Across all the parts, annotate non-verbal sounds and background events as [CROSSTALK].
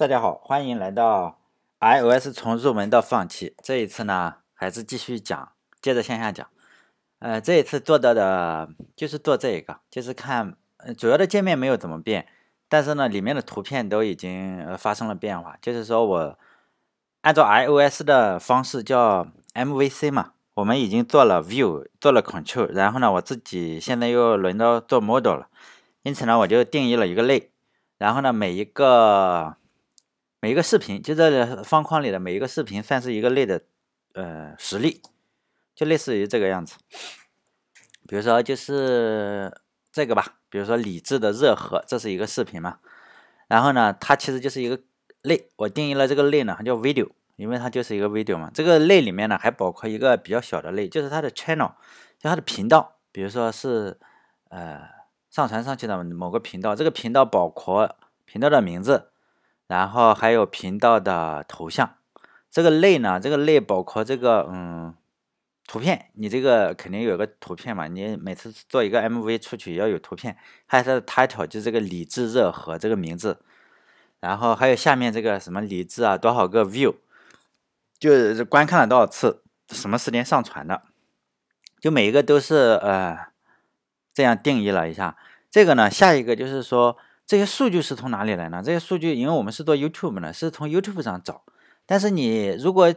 大家好，欢迎来到 iOS 从入门到放弃。这一次呢，还是继续讲，接着向下讲。呃，这一次做到的，就是做这一个，就是看呃、主要的界面没有怎么变，但是呢，里面的图片都已经发生了变化。就是说我按照 iOS 的方式叫 MVC 嘛，我们已经做了 View，做了 Control，然后呢，我自己现在又轮到做 Model 了，因此呢，我就定义了一个类，然后呢，每一个。每一个视频就在方框里的每一个视频算是一个类的，呃，实例，就类似于这个样子。比如说就是这个吧，比如说理智的热河，这是一个视频嘛？然后呢，它其实就是一个类。我定义了这个类呢，它叫 video，因为它就是一个 video 嘛。这个类里面呢还包括一个比较小的类，就是它的 channel，就它的频道。比如说是呃上传上去的某个频道，这个频道包括频道的名字。然后还有频道的头像，这个类呢？这个类包括这个嗯，图片，你这个肯定有个图片嘛？你每次做一个 MV 出去要有图片，还是 l e 就这个理智热和这个名字，然后还有下面这个什么理智啊，多少个 view，就是观看了多少次，什么时间上传的，就每一个都是呃这样定义了一下。这个呢，下一个就是说。这些数据是从哪里来呢？这些数据，因为我们是做 YouTube 的，是从 YouTube 上找。但是你如果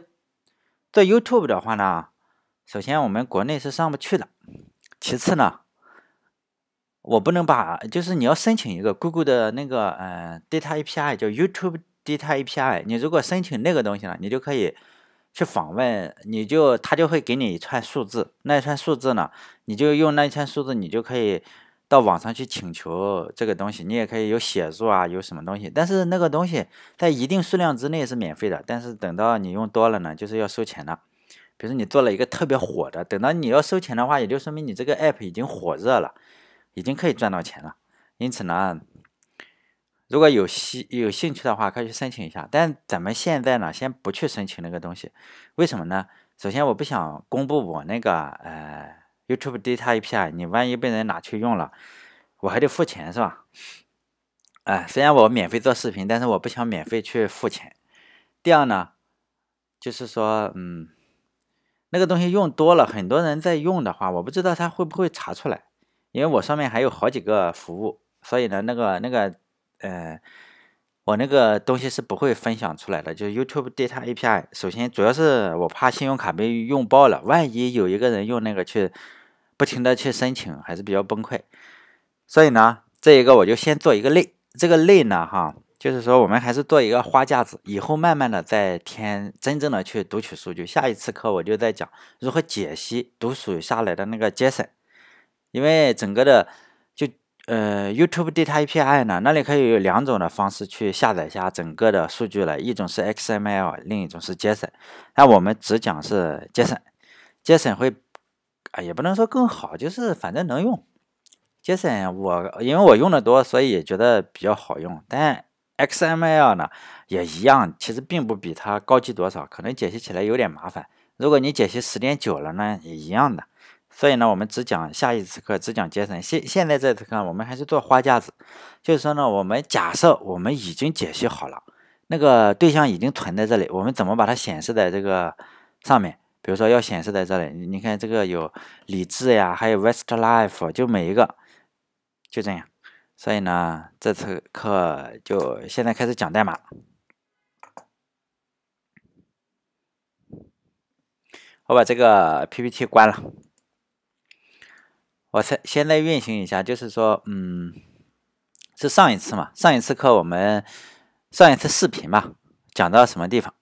做 YouTube 的话呢，首先我们国内是上不去的。其次呢，我不能把，就是你要申请一个 Google 的那个嗯，Data API 叫 YouTube Data API。你如果申请那个东西了，你就可以去访问，你就他就会给你一串数字，那一串数字呢，你就用那一串数字，你就可以。到网上去请求这个东西，你也可以有写作啊，有什么东西。但是那个东西在一定数量之内是免费的，但是等到你用多了呢，就是要收钱的。比如说你做了一个特别火的，等到你要收钱的话，也就说明你这个 app 已经火热了，已经可以赚到钱了。因此呢，如果有兴有兴趣的话，可以去申请一下。但咱们现在呢，先不去申请那个东西，为什么呢？首先我不想公布我那个呃。YouTube data 一片，你万一被人拿去用了，我还得付钱是吧？哎，虽然我免费做视频，但是我不想免费去付钱。第二呢，就是说，嗯，那个东西用多了，很多人在用的话，我不知道他会不会查出来，因为我上面还有好几个服务，所以呢，那个那个，嗯。我那个东西是不会分享出来的，就是 YouTube Data API。首先，主要是我怕信用卡被用爆了，万一有一个人用那个去不停的去申请，还是比较崩溃。所以呢，这一个我就先做一个类，这个类呢，哈，就是说我们还是做一个花架子，以后慢慢的再添真正的去读取数据。下一次课我就再讲如何解析读取下来的那个 JSON，因为整个的。呃，YouTube Data API 呢，那里可以有两种的方式去下载下整个的数据了，一种是 XML，另一种是 JSON。那我们只讲是 JSON。JSON 会，啊，也不能说更好，就是反正能用。JSON 我因为我用的多，所以也觉得比较好用。但 XML 呢也一样，其实并不比它高级多少，可能解析起来有点麻烦。如果你解析时间久了呢，也一样的。所以呢，我们只讲下一次课，只讲节省。现现在这次课，我们还是做花架子，就是说呢，我们假设我们已经解析好了，那个对象已经存在这里，我们怎么把它显示在这个上面？比如说要显示在这里，你看这个有理智呀，还有 West Life，就每一个就这样。所以呢，这次课就现在开始讲代码。我把这个 PPT 关了。我先先来运行一下，就是说，嗯，是上一次嘛？上一次课我们上一次视频嘛？讲到什么地方？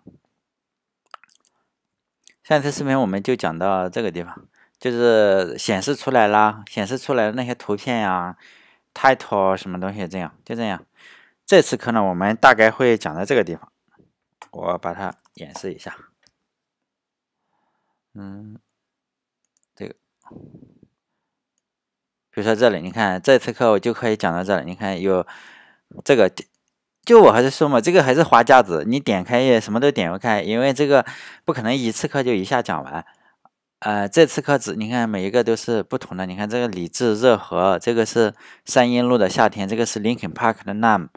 上一次视频我们就讲到这个地方，就是显示出来啦，显示出来的那些图片呀、title 什么东西，这样就这样。这次课呢，我们大概会讲到这个地方，我把它演示一下。嗯，这个。比如说这里，你看这次课我就可以讲到这里。你看有这个，就我还是说嘛，这个还是花架子。你点开也什么都点不开，因为这个不可能一次课就一下讲完。呃，这次课只你看每一个都是不同的。你看这个理智热河，这个是山阴路的夏天，这个是林肯 park 的 nam，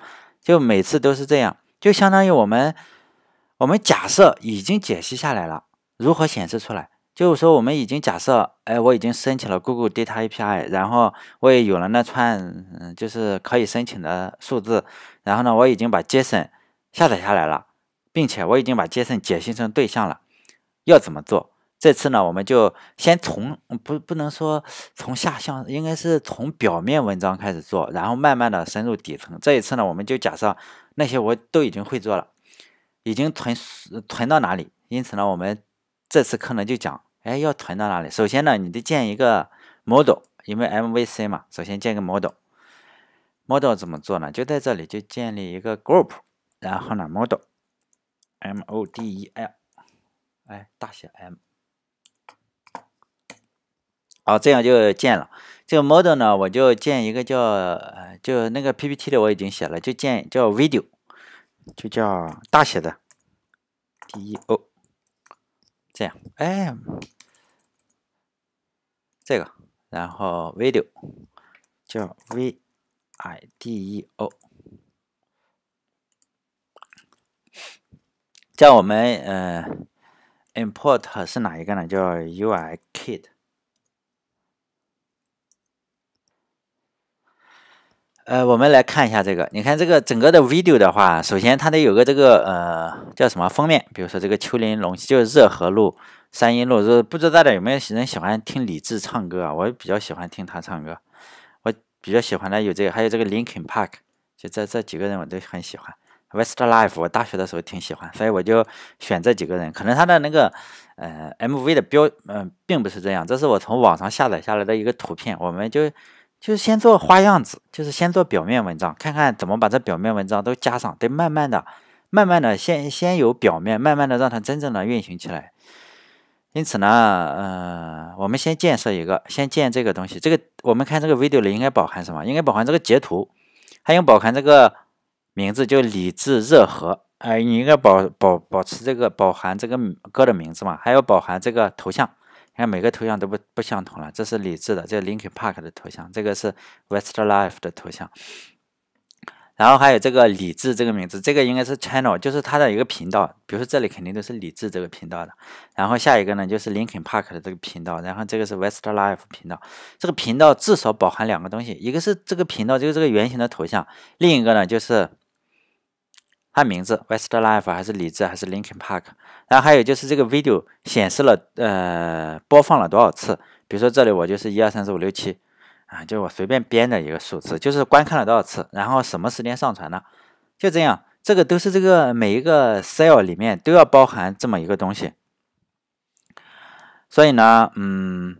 就每次都是这样，就相当于我们我们假设已经解析下来了，如何显示出来？就是说，我们已经假设，哎，我已经申请了 Google Data API，然后我也有了那串，嗯，就是可以申请的数字，然后呢，我已经把 JSON 下载下来了，并且我已经把 JSON 解析成对象了。要怎么做？这次呢，我们就先从不不能说从下向，应该是从表面文章开始做，然后慢慢的深入底层。这一次呢，我们就假设那些我都已经会做了，已经存存到哪里？因此呢，我们。这次可能就讲，哎，要囤到哪里？首先呢，你得建一个 model，因为 MVC 嘛，首先建个 model。model 怎么做呢？就在这里就建立一个 group，然后呢，model，M O D E L，哎，大写 M。好，这样就建了。这个 model 呢，我就建一个叫，就那个 PPT 的我已经写了，就建叫 video，就叫大写的 D O。这样哎，这个，然后 video 叫 v i d e o，叫我们呃，import 是哪一个呢？叫 u i kit。呃，我们来看一下这个。你看这个整个的 video 的话，首先它得有个这个呃叫什么封面，比如说这个丘林龙就是热河路、山阴路。不知道大家有没有人喜欢听李志唱歌啊？我比较喜欢听他唱歌，我比较喜欢的有这个，还有这个林肯 Park，就这这几个人我都很喜欢。w e s t Life 我大学的时候挺喜欢，所以我就选这几个人。可能他的那个呃 MV 的标嗯并不是这样，这是我从网上下载下来的一个图片，我们就。就是先做花样子，就是先做表面文章，看看怎么把这表面文章都加上。得慢慢的、慢慢的，先先有表面，慢慢的让它真正的运行起来。因此呢，呃，我们先建设一个，先建这个东西。这个我们看这个 video 里应该包含什么？应该包含这个截图，还应包含这个名字，叫理智热和。哎，你应该保保保持这个，包含这个歌的名字嘛？还有包含这个头像。看每个头像都不不相同了，这是李志的，这是 Linkin Park 的头像，这个是 Westlife 的头像，然后还有这个李志这个名字，这个应该是 Channel，就是他的一个频道，比如说这里肯定都是李志这个频道的，然后下一个呢就是 Linkin Park 的这个频道，然后这个是 Westlife 频道，这个频道至少包含两个东西，一个是这个频道就是这个圆形的头像，另一个呢就是他名字 Westlife 还是李志还是 Linkin Park。然后还有就是这个 video 显示了，呃，播放了多少次？比如说这里我就是一二三四五六七啊，就我随便编的一个数字，就是观看了多少次，然后什么时间上传的，就这样，这个都是这个每一个 cell 里面都要包含这么一个东西。所以呢，嗯，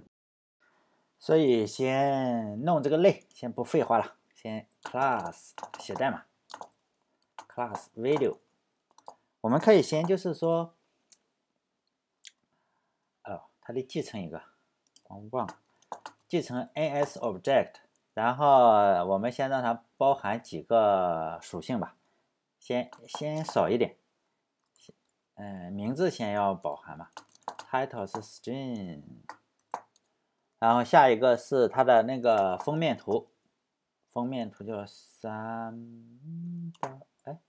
所以先弄这个类，先不废话了，先 class 写代码，class video，我们可以先就是说。它得继承一个，忘棒，继承 a s o b j e c t 然后我们先让它包含几个属性吧，先先少一点，嗯，名字先要包含嘛，title 是 string，然后下一个是它的那个封面图，封面图叫三么？哎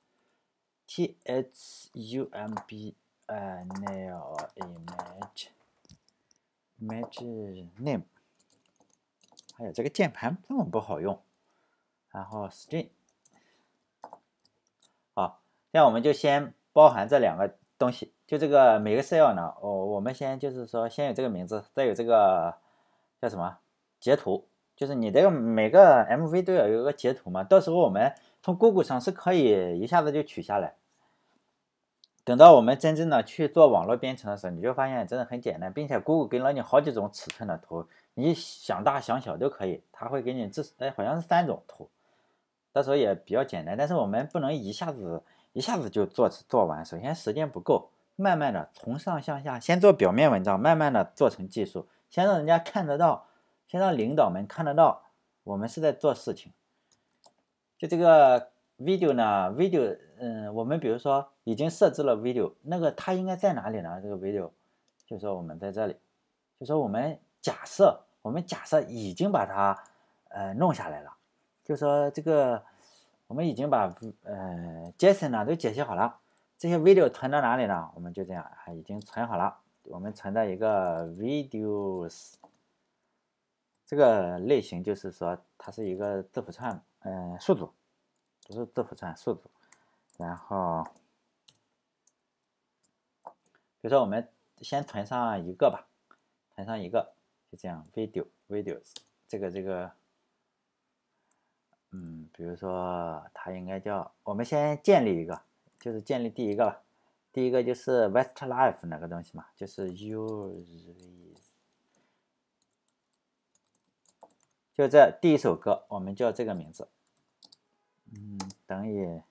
，thumbnail image。mage name，还有这个键盘根本不好用，然后 string，好，那我们就先包含这两个东西，就这个每个 cell 呢，哦，我们先就是说先有这个名字，再有这个叫什么截图，就是你这个每个 MV 都要有一个截图嘛，到时候我们从 Google 上是可以一下子就取下来。等到我们真正的去做网络编程的时候，你就发现真的很简单，并且姑姑给了你好几种尺寸的图，你想大想小都可以，它会给你这哎，好像是三种图，到时候也比较简单。但是我们不能一下子一下子就做做完，首先时间不够，慢慢的从上向下，先做表面文章，慢慢的做成技术，先让人家看得到，先让领导们看得到，我们是在做事情。就这个 video 呢，video，嗯，我们比如说。已经设置了 video，那个它应该在哪里呢？这个 video 就说我们在这里，就说我们假设我们假设已经把它呃弄下来了，就说这个我们已经把呃 JSON 呢都解析好了，这些 video 存到哪里呢？我们就这样啊，已经存好了，我们存在一个 videos 这个类型，就是说它是一个字符串，呃数组，不是字符串数组，然后。比如说，我们先存上一个吧，存上一个，就这样。video videos，这个这个，嗯，比如说它应该叫，我们先建立一个，就是建立第一个吧，第一个就是 West Life 那个东西嘛，就是 use，就这第一首歌，我们叫这个名字，嗯，等于。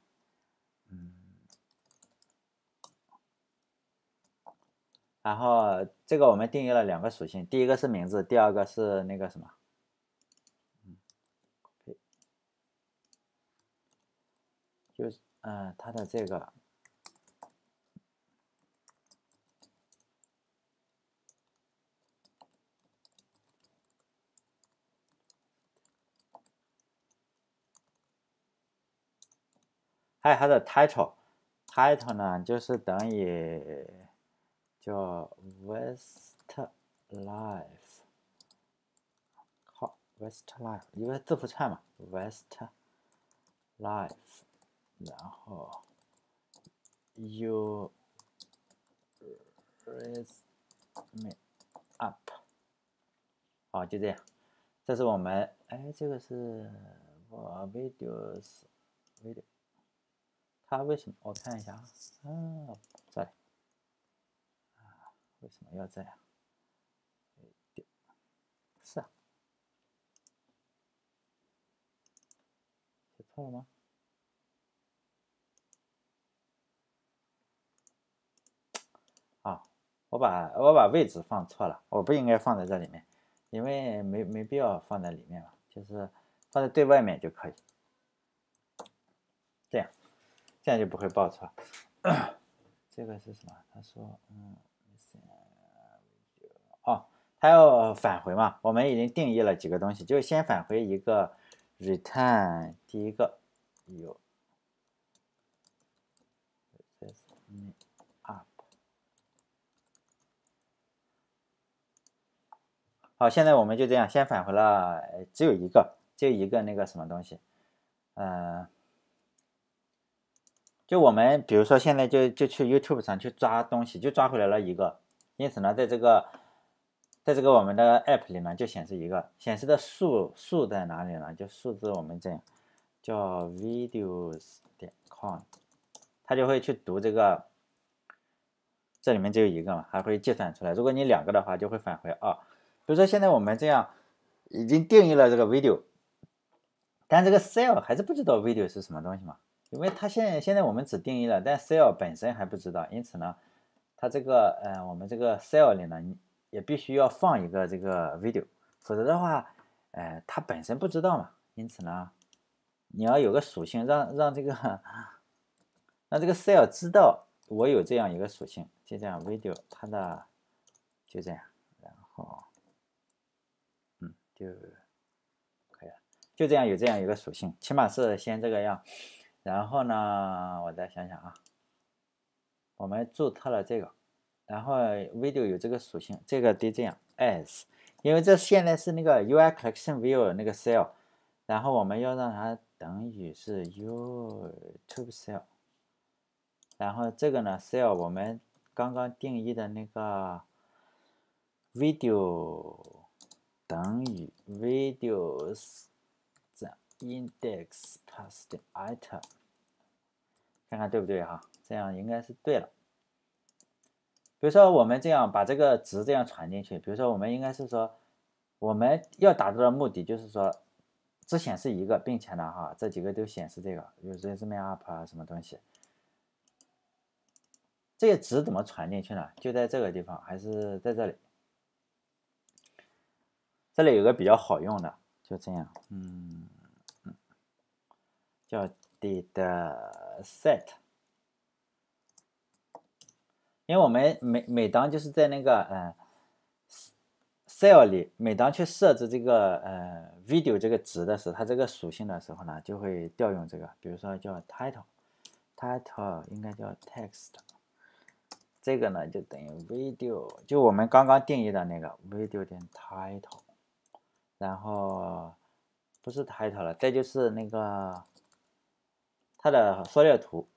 然后，这个我们定义了两个属性，第一个是名字，第二个是那个什么，就是嗯，它的这个，还有它的 title，title 呢，就是等于。叫 West Life，好，West Life，因为字符串嘛，West Life，然后 you raise me up，好，就这样。这是我们，哎，这个是 videos video，它为什么？我看一下啊，这里。为什么要这样？是啊，写错了吗？啊，我把我把位置放错了，我不应该放在这里面，因为没没必要放在里面嘛，就是放在最外面就可以。这样，这样就不会报错。[COUGHS] 这个是什么？他说，嗯。哦，它要返回嘛？我们已经定义了几个东西，就是先返回一个 return 第一个有。好，现在我们就这样，先返回了只有一个，就一个那个什么东西。嗯，就我们比如说现在就就去 YouTube 上去抓东西，就抓回来了一个。因此呢，在这个。在这个我们的 App 里呢，就显示一个显示的数数在哪里呢？就数字我们这样叫 videos 点 c o m 它就会去读这个，这里面只有一个嘛，还会计算出来。如果你两个的话，就会返回啊。比如说现在我们这样已经定义了这个 video，但这个 cell 还是不知道 video 是什么东西嘛？因为它现现在我们只定义了，但 cell 本身还不知道，因此呢，它这个呃我们这个 cell 里呢，你。也必须要放一个这个 video，否则的话，呃，它本身不知道嘛。因此呢，你要有个属性让让这个 [LAUGHS] 让这个 cell 知道我有这样一个属性，就这样 video 它的就这样，然后嗯就可以了，就这样有这样一个属性，起码是先这个样。然后呢，我再想想啊，我们注册了这个。然后 video 有这个属性，这个得这样 as，因为这现在是那个 UI Collection View 那个 cell，然后我们要让它等于是 y o U t u b e Cell，然后这个呢 cell 我们刚刚定义的那个 video 等于 videos 的 index plus the item，看看对不对哈，这样应该是对了。比如说，我们这样把这个值这样传进去。比如说，我们应该是说，我们要达到的目的就是说，只显示一个，并且呢，哈，这几个都显示这个，有 resume up 啊，什么东西。这些值怎么传进去呢？就在这个地方，还是在这里？这里有个比较好用的，就这样，嗯嗯，叫 did set。因为我们每每当就是在那个呃 cell 里，每当去设置这个呃 video 这个值的时候，它这个属性的时候呢，就会调用这个，比如说叫 title，title 应该叫 text，这个呢就等于 video，就我们刚刚定义的那个 video 点 title，然后不是 title 了，再就是那个它的缩略图。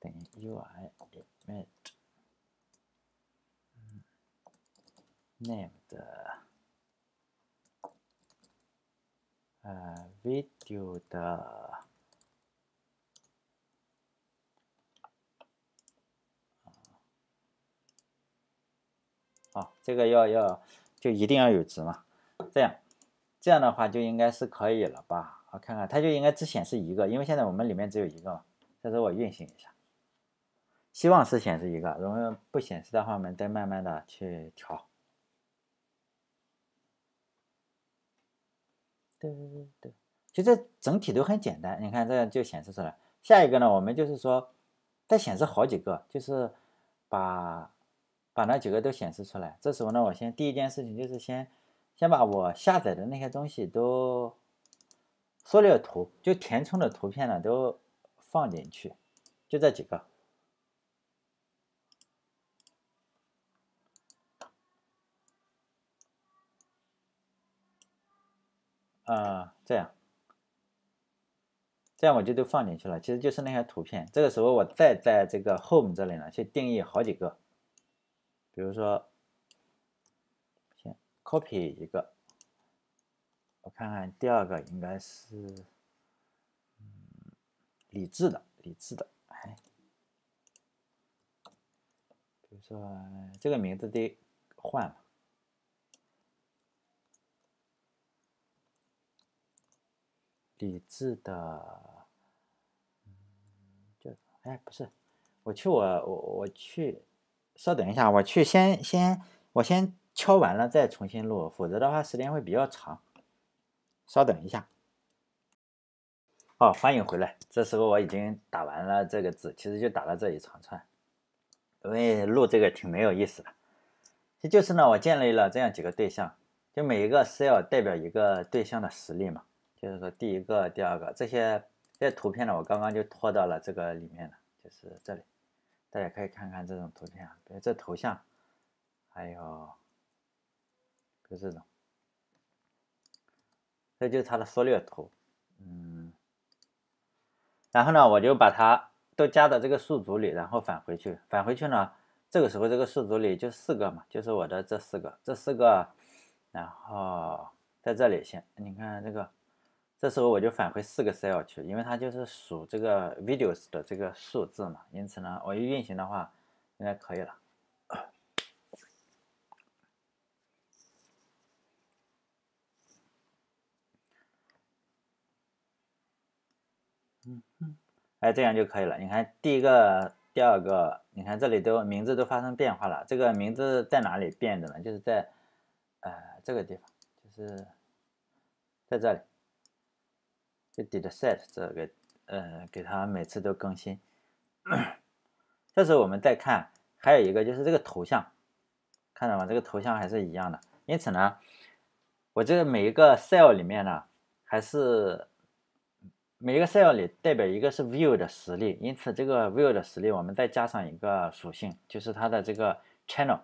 等于 U I n a m e named 呃 video 的啊，这个要要就一定要有值嘛，这样这样的话就应该是可以了吧？我看看，它就应该只显示一个，因为现在我们里面只有一个嘛。这时候我运行一下。希望是显示一个，如果不显示的话，我们再慢慢的去调。对对对对，其实整体都很简单，你看这样就显示出来。下一个呢，我们就是说再显示好几个，就是把把那几个都显示出来。这时候呢，我先第一件事情就是先先把我下载的那些东西都缩略图，就填充的图片呢都放进去，就这几个。啊，这样，这样我就都放进去了。其实就是那些图片。这个时候，我再在这个 home 这里呢，去定义好几个，比如说，先 copy 一个，我看看第二个应该是，嗯，李智的，李智的，哎，比如说这个名字得换了。李志的，就哎不是，我去我我我去，稍等一下，我去先先我先敲完了再重新录，否则的话时间会比较长。稍等一下。哦，欢迎回来。这时候我已经打完了这个字，其实就打了这一长串，因为录这个挺没有意思的。这就是呢，我建立了这样几个对象，就每一个是要代表一个对象的实力嘛。就是说，第一个、第二个这些这些图片呢，我刚刚就拖到了这个里面了，就是这里，大家可以看看这种图片，啊，比如这头像，还有，就这种，这就是它的缩略图，嗯。然后呢，我就把它都加到这个数组里，然后返回去。返回去呢，这个时候这个数组里就四个嘛，就是我的这四个，这四个，然后在这里先，你看这个。这时候我就返回四个 cell 去，因为它就是数这个 videos 的这个数字嘛。因此呢，我一运行的话应该可以了。嗯嗯，哎，这样就可以了。你看第一个、第二个，你看这里都名字都发生变化了。这个名字在哪里变的呢？就是在呃这个地方，就是在这里。就 d t d set 这个，呃，给它每次都更新。[CLEARS THROAT] 这时候我们再看，还有一个就是这个头像，看到吗？这个头像还是一样的。因此呢，我这个每一个 cell 里面呢，还是每一个 cell 里代表一个是 view 的实例。因此这个 view 的实例，我们再加上一个属性，就是它的这个 channel。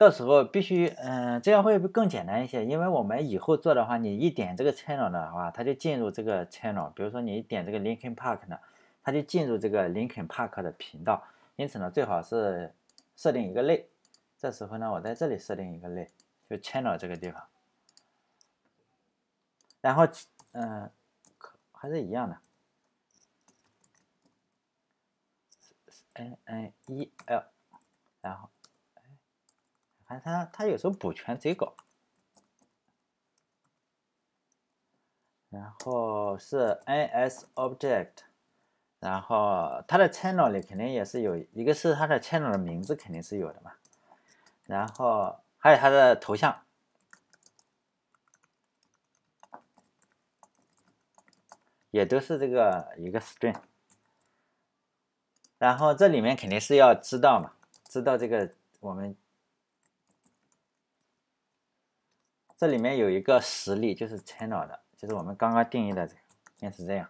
到时候必须，嗯，这样会更简单一些，因为我们以后做的话，你一点这个 channel 的话，它就进入这个 channel。比如说你点这个林肯 park 呢，它就进入这个林肯 park 的频道。因此呢，最好是设定一个类。这时候呢，我在这里设定一个类，就 channel 这个地方。然后，嗯，还是一样的，n n e l，然后。它它有时候补全贼高，然后是 a s o b j e c t 然后它的 channel 里肯定也是有一个是它的 channel 的名字肯定是有的嘛，然后还有它的头像，也都是这个一个 string，然后这里面肯定是要知道嘛，知道这个我们。这里面有一个实例，就是 channel 的，就是我们刚刚定义的，变成这样。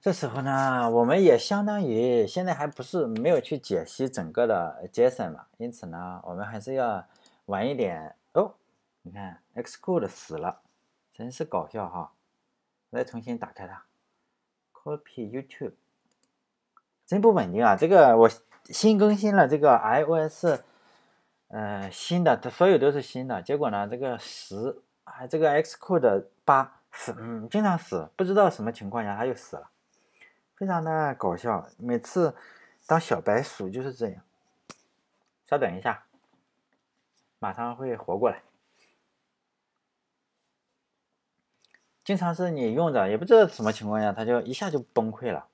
这时候呢，我们也相当于现在还不是没有去解析整个的 JSON 嘛，因此呢，我们还是要晚一点。哦，你看，xcode 死了，真是搞笑哈！再重新打开它，copy YouTube，真不稳定啊！这个我新更新了这个 iOS。呃，新的，它所有都是新的。结果呢，这个十啊，这个 XQ 的八死，嗯，经常死，不知道什么情况下它又死了，非常的搞笑。每次当小白鼠就是这样。稍等一下，马上会活过来。经常是你用着，也不知道什么情况下，它就一下就崩溃了。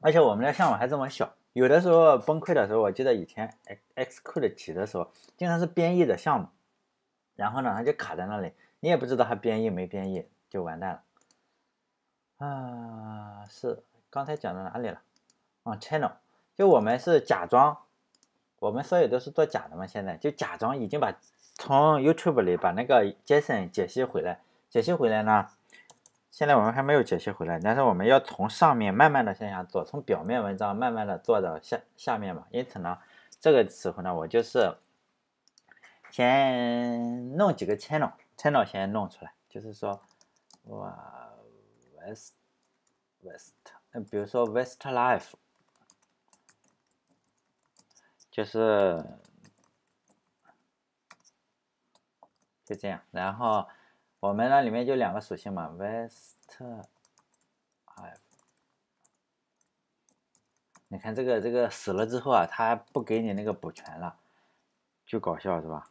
而且我们的项目还这么小。有的时候崩溃的时候，我记得以前 x xcode 起的时候，经常是编译的项目，然后呢，它就卡在那里，你也不知道它编译没编译，就完蛋了。啊，是刚才讲到哪里了？on c h a n n e l 就我们是假装，我们所有都是做假的嘛，现在就假装已经把从 youtube 里把那个 jason 解析回来，解析回来呢？现在我们还没有解析回来，但是我们要从上面慢慢的向下做，从表面文章慢慢的做到下下面嘛。因此呢，这个时候呢，我就是先弄几个 channel，channel 先弄出来，就是说，west，west，比如说 west life，就是就这样，然后。我们那里面就两个属性嘛，West Life。你看这个这个死了之后啊，他不给你那个补全了，就搞笑是吧？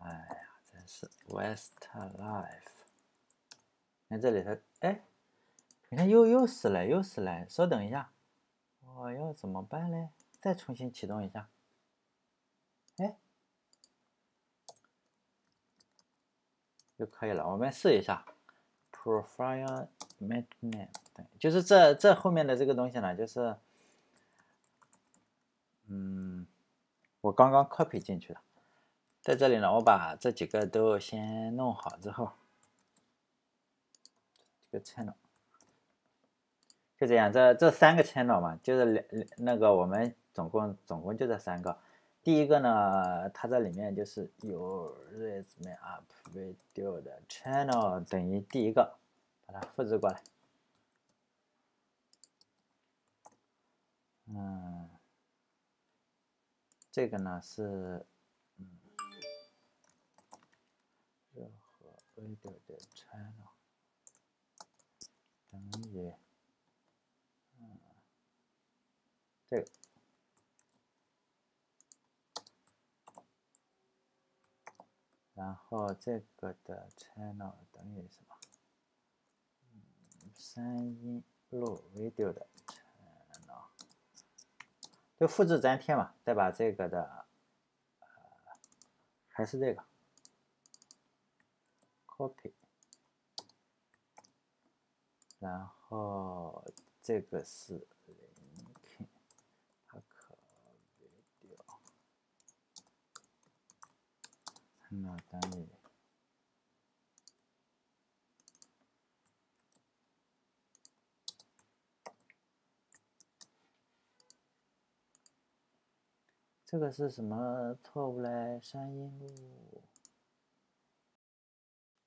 哎呀，真是 West Life。看这里头，哎，你看又又死了又死了，稍等一下，我要怎么办呢？再重新启动一下。哎。就可以了，我们试一下。Profile name，就是这这后面的这个东西呢，就是，嗯，我刚刚 copy 进去的，在这里呢，我把这几个都先弄好之后，这个 channel，就这样，这这三个 channel 嘛，就是两那个我们总共总共就这三个。第一个呢，它在里面就是有 r a i s m e up video 的 channel 等于第一个，把它复制过来。嗯，这个呢是嗯，任何 video channel 等于。然后这个的 channel 等于什么？三音录 video 的 channel，就复制粘贴嘛，再把这个的，还是这个 copy，然后这个是。那等你。这个是什么错误嘞？山音路。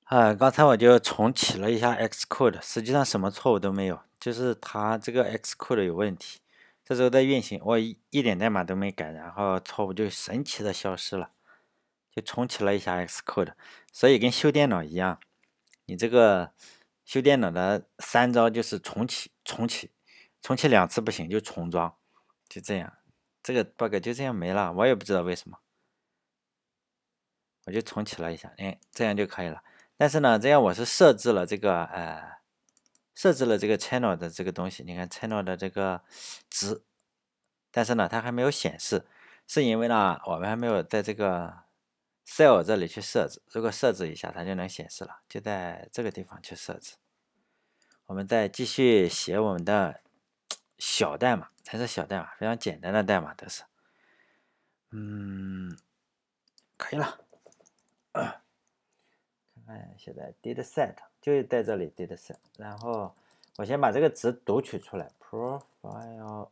啊，刚才我就重启了一下 Xcode，实际上什么错误都没有，就是它这个 Xcode 有问题。这时候在运行，我一点代码都没改，然后错误就神奇的消失了。就重启了一下 Xcode，所以跟修电脑一样，你这个修电脑的三招就是重启、重启、重启两次不行就重装，就这样，这个 bug 就这样没了，我也不知道为什么，我就重启了一下，哎，这样就可以了。但是呢，这样我是设置了这个呃，设置了这个 channel 的这个东西，你看 channel 的这个值，但是呢，它还没有显示，是因为呢，我们还没有在这个。cell 这里去设置，如果设置一下，它就能显示了。就在这个地方去设置。我们再继续写我们的小代码，还是小代码，非常简单的代码，都是，嗯，可以了。[CLEARS THROAT] 看看现在 did set，就在这里 did set。然后我先把这个值读取出来，profile。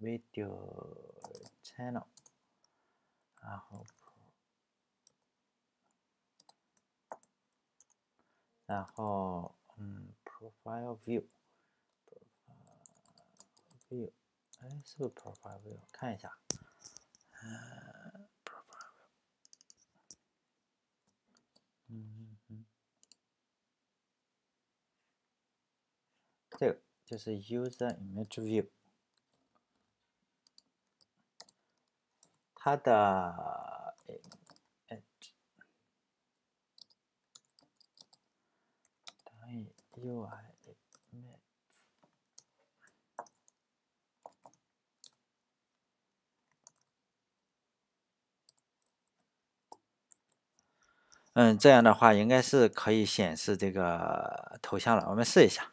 video channel. I hope the whole um, profile view profile view 哎，是不是 profile view？看一下，呃，profile view，嗯嗯嗯，这个就是 mm-hmm. user image view。它的 h u i 嗯，这样的话应该是可以显示这个头像了。我们试一下。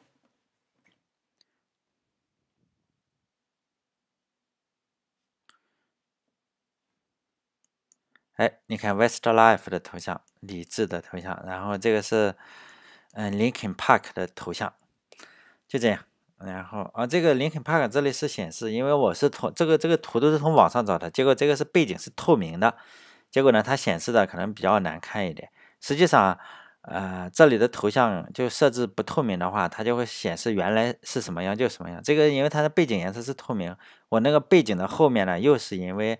哎，你看 Westlife 的头像，李志的头像，然后这个是嗯林肯 Park 的头像，就这样。然后啊，这个林肯 Park 这里是显示，因为我是从这个这个图都是从网上找的，结果这个是背景是透明的，结果呢，它显示的可能比较难看一点。实际上，呃，这里的头像就设置不透明的话，它就会显示原来是什么样就什么样。这个因为它的背景颜色是透明，我那个背景的后面呢，又是因为。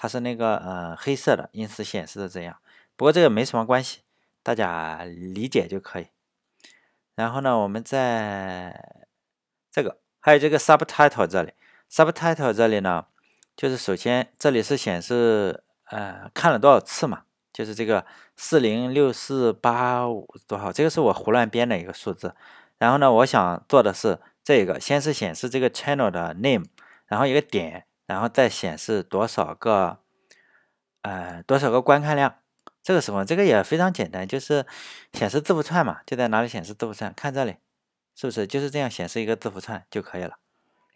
它是那个呃黑色的，因此显示的这样。不过这个没什么关系，大家理解就可以。然后呢，我们在这个还有这个 subtitle 这里，subtitle 这里呢，就是首先这里是显示呃看了多少次嘛，就是这个四零六四八五多少，这个是我胡乱编的一个数字。然后呢，我想做的是这个，先是显示这个 channel 的 name，然后一个点。然后再显示多少个，呃，多少个观看量？这个时候，这个也非常简单，就是显示字符串嘛，就在哪里显示字符串？看这里，是不是就是这样显示一个字符串就可以了？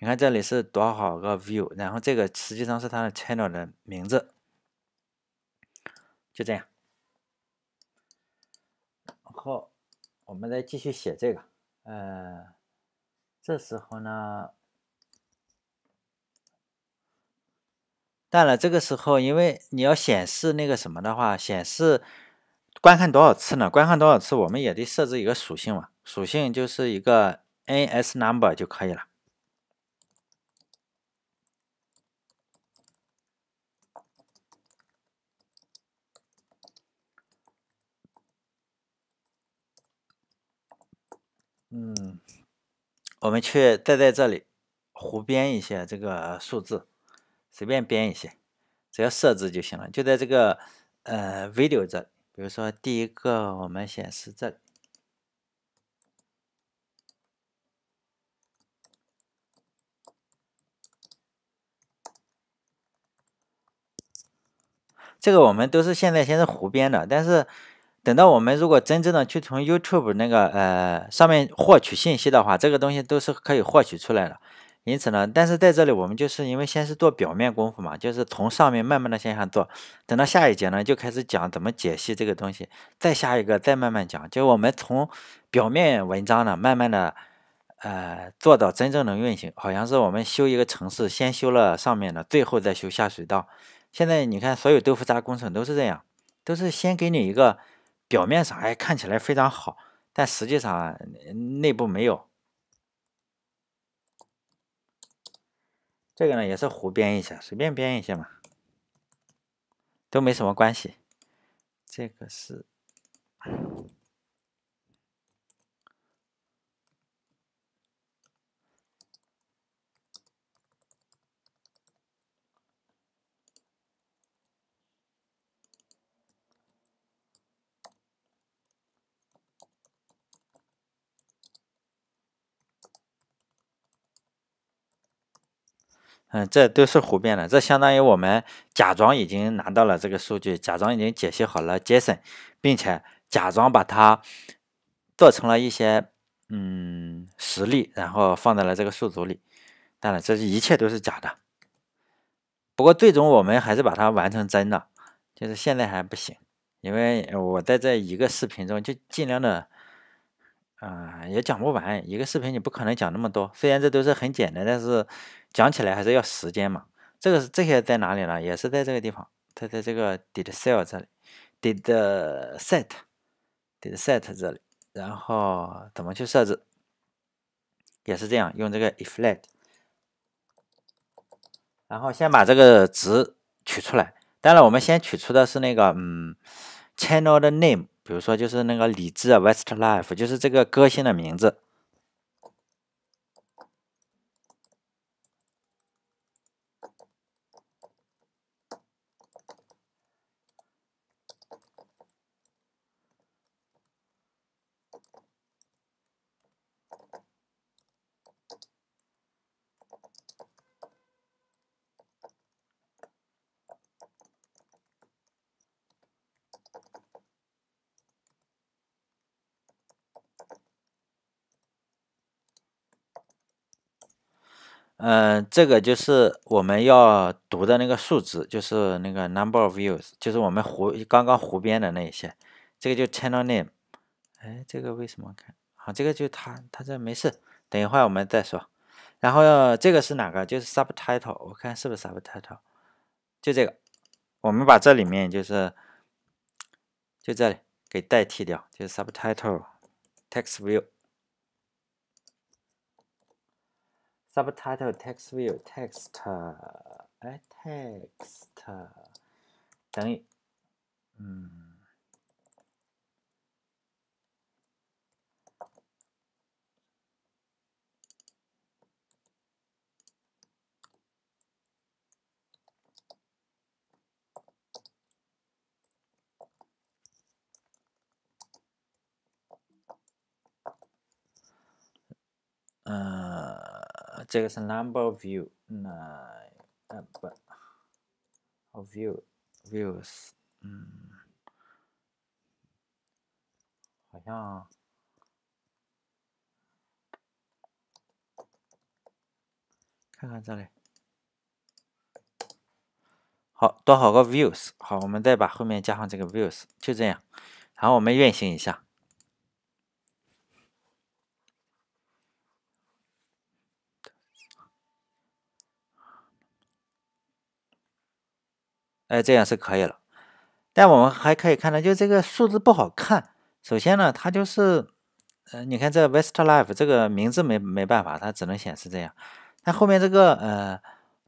你看这里是多少个 view，然后这个实际上是它的 channel 的名字，就这样。然后我们再继续写这个，呃，这时候呢？当然，这个时候，因为你要显示那个什么的话，显示观看多少次呢？观看多少次，我们也得设置一个属性嘛。属性就是一个 N S number 就可以了。嗯，我们去再在这里胡编一些这个数字。随便编一些，只要设置就行了。就在这个呃 video 这，比如说第一个我们显示这，这个我们都是现在先是胡编的，但是等到我们如果真正的去从 YouTube 那个呃上面获取信息的话，这个东西都是可以获取出来的。因此呢，但是在这里我们就是因为先是做表面功夫嘛，就是从上面慢慢的向下做，等到下一节呢就开始讲怎么解析这个东西，再下一个再慢慢讲，就我们从表面文章呢慢慢的呃做到真正能运行，好像是我们修一个城市，先修了上面的，最后再修下水道。现在你看所有豆腐渣工程都是这样，都是先给你一个表面上哎看起来非常好，但实际上内部没有。这个呢也是胡编一下，随便编一下嘛，都没什么关系。这个是。嗯，这都是胡编的，这相当于我们假装已经拿到了这个数据，假装已经解析好了 JSON，并且假装把它做成了一些嗯实例，然后放在了这个数组里。当然，这一切都是假的。不过最终我们还是把它完成真的，就是现在还不行，因为我在这一个视频中就尽量的。啊，也讲不完一个视频，你不可能讲那么多。虽然这都是很简单，但是讲起来还是要时间嘛。这个是这些在哪里呢？也是在这个地方，它在这个 did s e l 这里，did set did set 这里，然后怎么去设置？也是这样，用这个 if let，然后先把这个值取出来。当然，我们先取出的是那个嗯，channel 的 name。比如说，就是那个李志，West Life，就是这个歌星的名字。嗯，这个就是我们要读的那个数值，就是那个 number of views，就是我们湖刚刚湖边的那一些，这个就 channel name，哎，这个为什么看？啊，这个就它它这没事，等一会儿我们再说。然后这个是哪个？就是 subtitle，我看是不是 subtitle，就这个，我们把这里面就是就这里给代替掉，就是 subtitle text view。subtitle text view text eh, text 这个是 number of view，那呃不，of view，views，嗯，好像，看看这里，好多好个 views，好，我们再把后面加上这个 views，就这样，然后我们运行一下。哎，这样是可以了，但我们还可以看到，就这个数字不好看。首先呢，它就是，呃，你看这 West Life 这个名字没没办法，它只能显示这样。那后面这个，呃，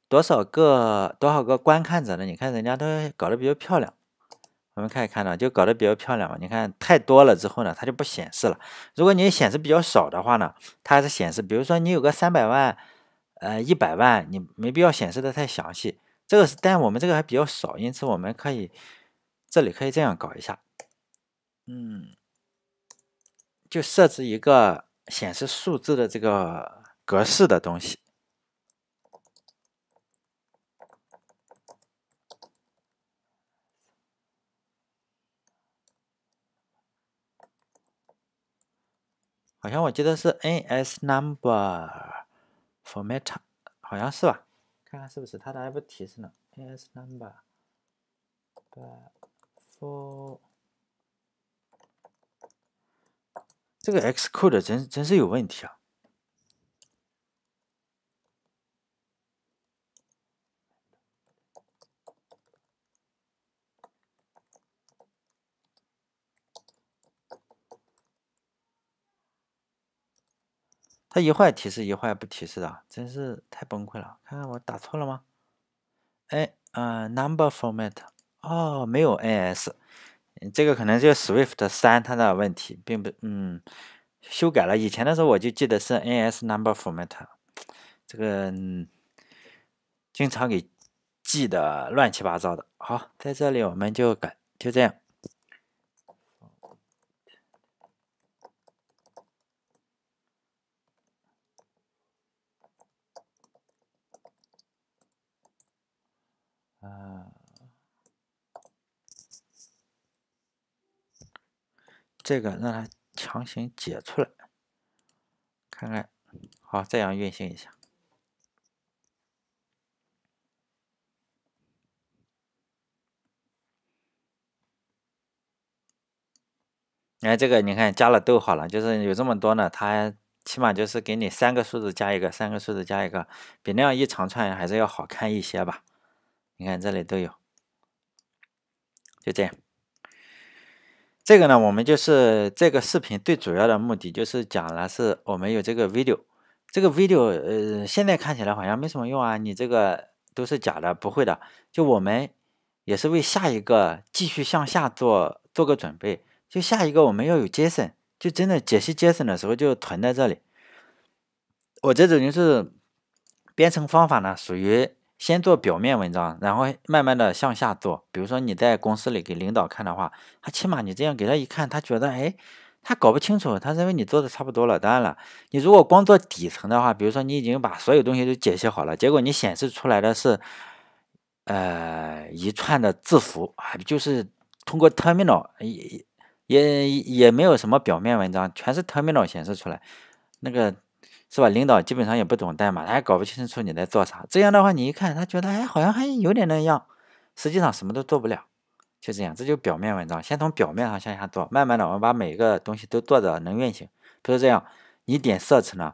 多少个多少个观看者呢？你看人家都搞得比较漂亮，我们可以看到，就搞得比较漂亮嘛。你看太多了之后呢，它就不显示了。如果你显示比较少的话呢，它还是显示。比如说你有个三百万，呃，一百万，你没必要显示的太详细。这个是，但我们这个还比较少，因此我们可以这里可以这样搞一下，嗯，就设置一个显示数字的这个格式的东西，好像我记得是 NS Number Format，好像是吧？看看是不是它的还不提示呢 a s number，f o u r 这个 X code 真真是有问题啊。它一会儿提示，一会儿不提示的，真是太崩溃了。看看我打错了吗？哎，啊，number format，哦，没有 ns，这个可能就 swift 三它的问题，并不，嗯，修改了。以前的时候我就记得是 ns number format，这个经常给记的乱七八糟的。好，在这里我们就改，就这样。嗯，这个让它强行解出来，看看，好，这样运行一下。你看这个你看加了逗号了，就是有这么多呢，它起码就是给你三个数字加一个，三个数字加一个，比那样一长串还是要好看一些吧。你看这里都有，就这样。这个呢，我们就是这个视频最主要的目的，就是讲了是我们有这个 video，这个 video 呃，现在看起来好像没什么用啊，你这个都是假的，不会的。就我们也是为下一个继续向下做做个准备，就下一个我们要有 Jason，就真的解析 Jason 的时候就囤在这里。我这种就是编程方法呢，属于。先做表面文章，然后慢慢的向下做。比如说你在公司里给领导看的话，他起码你这样给他一看，他觉得，哎，他搞不清楚，他认为你做的差不多了，当然了。你如果光做底层的话，比如说你已经把所有东西都解析好了，结果你显示出来的是，呃，一串的字符啊，就是通过 terminal 也也也没有什么表面文章，全是 terminal 显示出来那个。是吧？领导基本上也不懂代码，他也搞不清楚你在做啥。这样的话，你一看，他觉得哎，好像还有点那样，实际上什么都做不了。就这样，这就表面文章，先从表面上向下做，慢慢的，我们把每一个东西都做的能运行。比如这样，你点设置呢，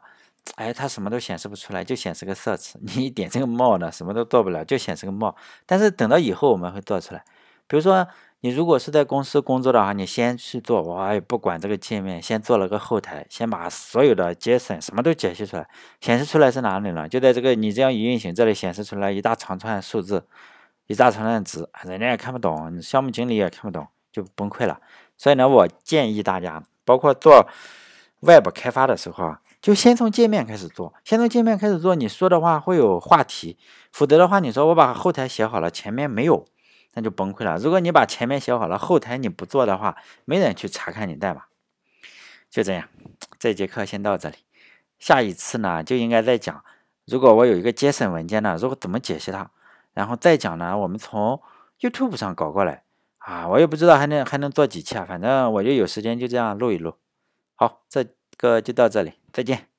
哎，它什么都显示不出来，就显示个设置。[LAUGHS] 你一点这个帽呢，什么都做不了，就显示个帽。但是等到以后，我们会做出来。比如说。你如果是在公司工作的话，你先去做，我也不管这个界面，先做了个后台，先把所有的 JSON 什么都解析出来，显示出来是哪里呢？就在这个你这样一运行，这里显示出来一大长串数字，一大长串值，人家也看不懂，项目经理也看不懂，就崩溃了。所以呢，我建议大家，包括做 Web 开发的时候啊，就先从界面开始做，先从界面开始做，你说的话会有话题，否则的话，你说我把后台写好了，前面没有。那就崩溃了。如果你把前面写好了，后台你不做的话，没人去查看你代码。就这样，这节课先到这里。下一次呢，就应该再讲，如果我有一个 JSON 文件呢，如果怎么解析它，然后再讲呢，我们从 YouTube 上搞过来啊，我也不知道还能还能做几期啊，反正我就有时间就这样录一录。好，这个就到这里，再见。